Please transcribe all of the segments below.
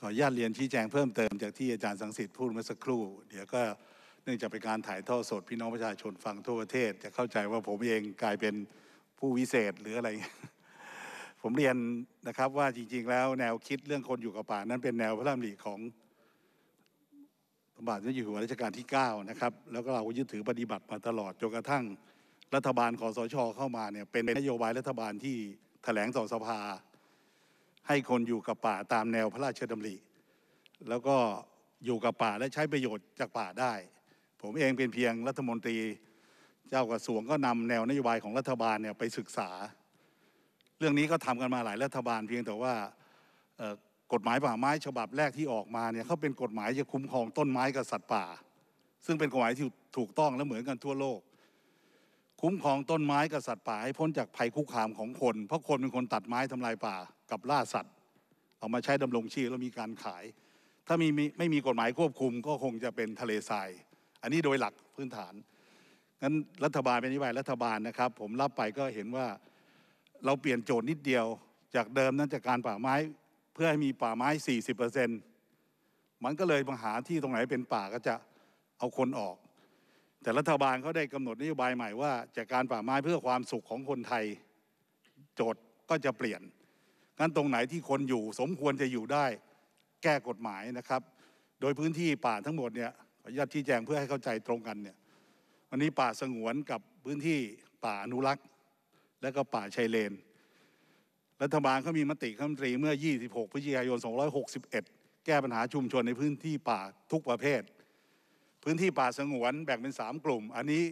ขออนุญาตเรียนชี้แจงเพิ่มเติมจากที่อาจารย์สังสิทธิ์พูดเมื่อสักครู่ เดี๋ยวก็เนื่องจากเป็นการถ่ายทอดสด พี่น้องประชาชนฟังทั่วประเทศ จะเข้าใจว่าผมเองกลายเป็นผู้วิเศษหรืออะไร ผมเรียนนะครับว่าจริงๆแล้วแนวคิดเรื่องคนอยู่กับป่านั้นเป็นแนวพระราชบัีิของสมบาทิที่อยู่หัวรัชกาลที่9นะครับแล้วก็เรายึดถือปฏิบัติมาตลอดจนกระทั่ง รัฐบาลคอสช เข้ามาเนี่ยเป็นนโยบายรัฐบาลที่ถแถลงต่อสภาให้คนอยู่กับป่าตามแนวพระราชดำริ แล้วก็อยู่กับป่าและใช้ประโยชน์จากป่าได้ ผมเองเป็นเพียงรัฐมนตรี เจ้ากระทรวงก็นำแนวนโยบายของรัฐบาลเนี่ยไปศึกษา เรื่องนี้ก็ทำกันมาหลายรัฐบาลเพียงแต่ว่ากฎหมายป่าไม้ฉบับแรกที่ออกมาเนี่ยเขาเป็นกฎหมายจะคุ้มครองต้นไม้กับสัตว์ป่า ซึ่งเป็นกฎหมายที่ถูกต้องและเหมือนกันทั่วโลกคุ้มครองต้นไม้กับสัตว์ป่าให้พ้นจากภัยคุกคามของคน เพราะคนเป็นคนตัดไม้ทำลายป่ากับล่าสัตว์ เอามาใช้ดำรงชีพแล้วมีการขาย ถ้ามีไม่มีกฎหมายควบคุมก็คงจะเป็นทะเลทรายอันนี้โดยหลักพื้นฐานงั้นรัฐบาลเป็นนิยบายรัฐบาลนะครับ ผมรับไปก็เห็นว่าเราเปลี่ยนโจทย์นิดเดียวจากเดิมนั้นจากการป่าไม้เพื่อให้มีป่าไม้40%มันก็เลยปัญหาที่ตรงไหนเป็นป่าก็จะเอาคนออกแต่รัฐบาลเขาได้กำหนดนโยบายใหม่ว่าจากการป่าไม้เพื่อความสุขของคนไทยโจทย์ก็จะเปลี่ยน งั้นตรงไหนที่คนอยู่ สมควรจะอยู่ได้แก้กฎหมายนะครับ โดยพื้นที่ป่าทั้งหมดเนี่ยขออนุญาตชี้แจงเพื่อให้เข้าใจตรงกันเนี่ย วันนี้ป่าสงวนกับพื้นที่ป่าอนุรักษ์ และก็ป่าชายเลน รัฐบาลเขามีมติคณมนตรีเมื่อ 26 พฤศจิกายน 261 แก้ปัญหาชุมชนในพื้นที่ป่าทุกประเภทพื้นที่ป่าสงวนแบ่งเป็น3กลุ่ม อันนี้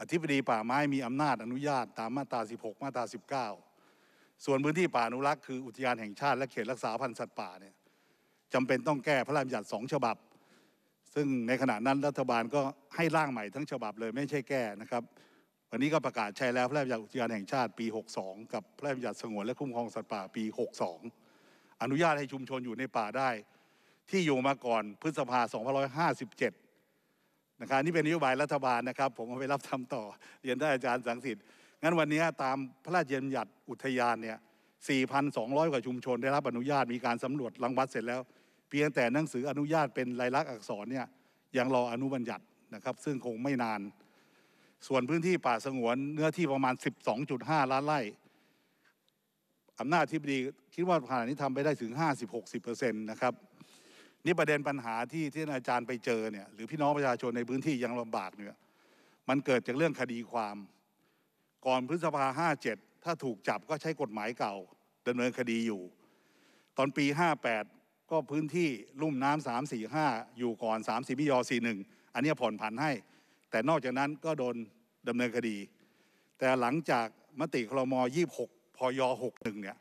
อธิบดีป่าไม้มีอำนาจอนุญาตตามมาตรา16 มาตรา19 ส่วนพื้นที่ป่าอนุรักษ์คืออุทยานแห่งชาติและเขตรักษาพันธุ์สัตว์ป่าเนี่ยจำเป็นต้องแก้พระราชบัญญัติสองฉบับ ซึ่งในขณะนั้นรัฐบาลก็ให้ร่างใหม่ทั้งฉบับเลยไม่ใช่แก้นะครับ วันนี้ก็ประกาศใช้แล้วพระราชบัญญัติอุทยานแห่งชาติ ปี62กับพระราชบัญญัติสงวนและคุ้มครองสัตว์ป่าปี62 อนุญาตให้ชุมชนอยู่ในป่าได้ที่อยู่มาก่อนพฤษภา2557นะครับนี่เป็นนโยบายรัฐบาลนะครับ ผมเอาไปรับทำต่อ เรียนได้อาจารย์สังสิทธิ์งั้นวันนี้ตามพระราชบัญญัติอุทยานเนี่ย 4,200 กว่าชุมชนได้รับอนุญาตมีการสำรวจรังวัดเสร็จแล้วเพียงแต่หนังสืออนุญาตเป็นลายลักษณ์อักษรเนี่ยยังรออนุบัญญัตินะครับ ซึ่งคงไม่นาน ส่วนพื้นที่ป่าสงวนเนื้อที่ประมาณ 12.5 ล้านไร่อำนาจที่ดีคิดว่าขณะนี้ทำไปได้ถึง50-60%นะครับนี่ประเด็นปัญหาที่ที่อาจารย์ไปเจอเนี่ยหรือพี่น้องประชาชนในพื้นที่ยังลำบากเนี่ยมันเกิดจากเรื่องคดีความ ก่อนพฤษภาห้าเจ็ดถ้าถูกจับก็ใช้กฎหมายเก่าดำเนินคดีอยู่ ตอนปีห้าแปดก็พื้นที่ลุ่มน้ำสามสี่ห้าอยู่ก่อนสามสี่มิยอสี่หนึ่งอันนี้ผ่อนผันให้ แต่นอกจากนั้นก็โดนดำเนินคดี แต่หลังจากมติคลมยี่หกพยหกหนึ่งเนี่ย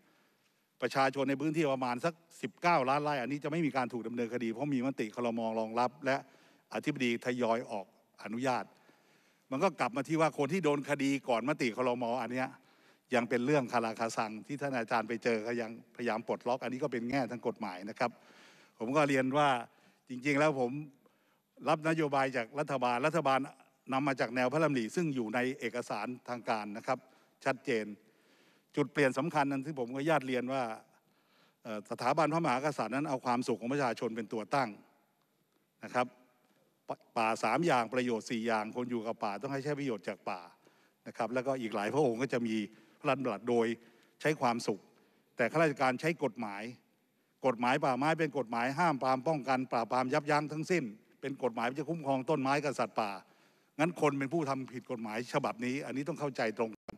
ประชาชนในพื้นที่ประมาณสัก 19 ล้านไร่อันนี้จะไม่มีการถูกดำเนินคดีเพราะมีมติคลมองรองรับ และอธิบดีทยอยออกอนุญาต มันก็กลับมาที่ว่าคนที่โดนคดีก่อนมติคลมออันนี้ยังเป็นเรื่องคาราคาซัง ที่ท่านอาจารย์ไปเจอเขายังพยายามปลดล็อก อันนี้ก็เป็นแง่ทางกฎหมายนะครับ ผมก็เรียนว่าจริง ๆแล้วผมรับนโยบายจากรัฐบาลรัฐบาลนำมาจากแนวพระรำหลีซึ่งอยู่ในเอกสารทางการนะครับ ชัดเจนจุดเปลี่ยนสำคัญนั้นที่ผมก็ญาติเรียนว่าสถาบันพระมหากษัตริย์นั้นเอาความสุขของประชาชนเป็นตัวตั้งนะครับป่าสามอย่างประโยชน์สี่อย่าง คนอยู่กับป่าต้องให้ใช้ประโยชน์จากป่านะครับแล้วก็อีกหลายพระองค์ก็จะมีพรันบััตรโดยใช้ความสุข แต่ข้าราชการใช้กฎหมาย กฎหมายป่าไม้เป็นกฎหมายห้ามปามป้องกันป่าปามยับยั้งทั้งสิ้น เป็นกฎหมายที่จะคุ้มครองต้นไม้กับสัตว์ป่า งั้นคนเป็นผู้ทำผิดกฎหมายฉบับนี้อันนี้ต้องเข้าใจตรงกัน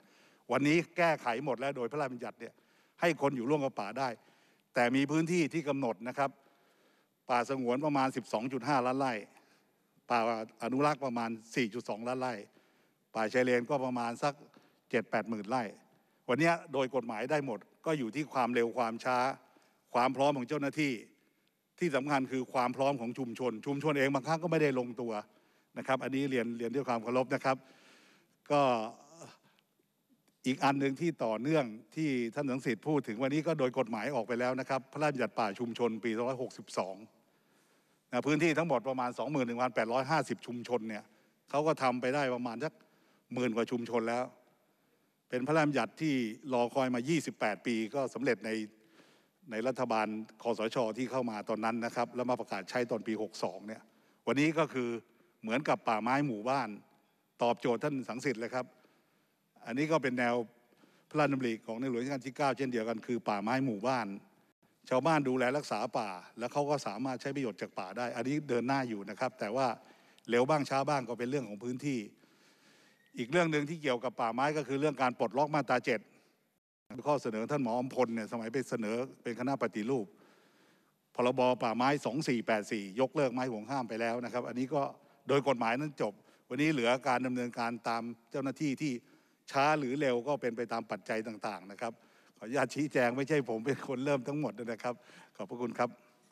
วันนี้แก้ไขหมดแล้วโดยพระราชบัญญัติเนี่ยให้คนอยู่ร่วมกับป่าได้ แต่มีพื้นที่ที่กำหนดนะครับ ป่า สงวนประมาณ 12.5 ล้านไร่ ป่าอนุรักษ์ประมาณ 4.2 ล้านไร่ป่าชายเลนก็ประมาณสัก 7-8 หมื่นไร่ วันนี้โดยกฎหมายได้หมดก็อยู่ที่ความเร็วความช้า ความพร้อมของเจ้าหน้าที่ ที่สำคัญคือความพร้อมของชุมชน ชุมชนเองบางครั้งก็ไม่ได้ลงตัวนะครับ อันนี้เรียนเรียนด้วยความเคารพนะครับก็อีกอันหนึ่งที่ต่อเนื่องที่ท่านสังสิทธิ์พูด ถึงวันนี้ก็โดยกฎหมายออกไปแล้วนะครับพระราชบัญญัติป่าชุมชนปี2562นะพื้นที่ทั้งหมดประมาณ 21,850 ชุมชนเนี่ยเขาก็ทำไปได้ประมาณสักหมื่นกว่าชุมชนแล้ว เป็นพระราชบัญญัติที่รอคอยมา 28 ปีก็สำเร็จในในรัฐบาลคอสชอที่เข้ามาตอนนั้นนะครับ แล้วมาประกาศใช้ตอนปี 62 เนี่ยวันนี้ก็คือเหมือนกับป่าไม้หมู่บ้าน ตอบโจทย์ท่านสังสิทธิ์เลยครับอันนี้ก็เป็นแนวพระราชดำริของในหลวงรัชกาลที่9เช่นเดียวกันคือ ป่าไม้หมู่บ้าน ชาวบ้านดูแลรักษาป่าแล้วเขาก็สามารถใช้ประโยชน์จากป่าได้ อันนี้เดินหน้าอยู่นะครับ แต่ว่าเร็วบ้างช้าบ้างก็เป็นเรื่องของพื้นที่ อีกเรื่องหนึ่งที่เกี่ยวกับป่าไม้ก็คือเรื่องการปลดล็อกมาตราเจ็ดข้อเสนอท่านหมออมพลเนี่ยสมัยไปเสนอเป็นคณะปฏิรูปพรบป่าไม้2484ยกเลิกไม้ห่วงห้ามไปแล้วนะครับ อันนี้ก็โดยกฎหมายนั้นจบ วันนี้เหลือการดำเนินการตามเจ้าหน้าที่ที่ช้าหรือเร็วก็เป็นไปตามปัจจัยต่างๆ นะครับ ขออนุญาตชี้แจงไม่ใช่ผมเป็นคนเริ่มทั้งหมดนะครับ ขอบพระคุณครับ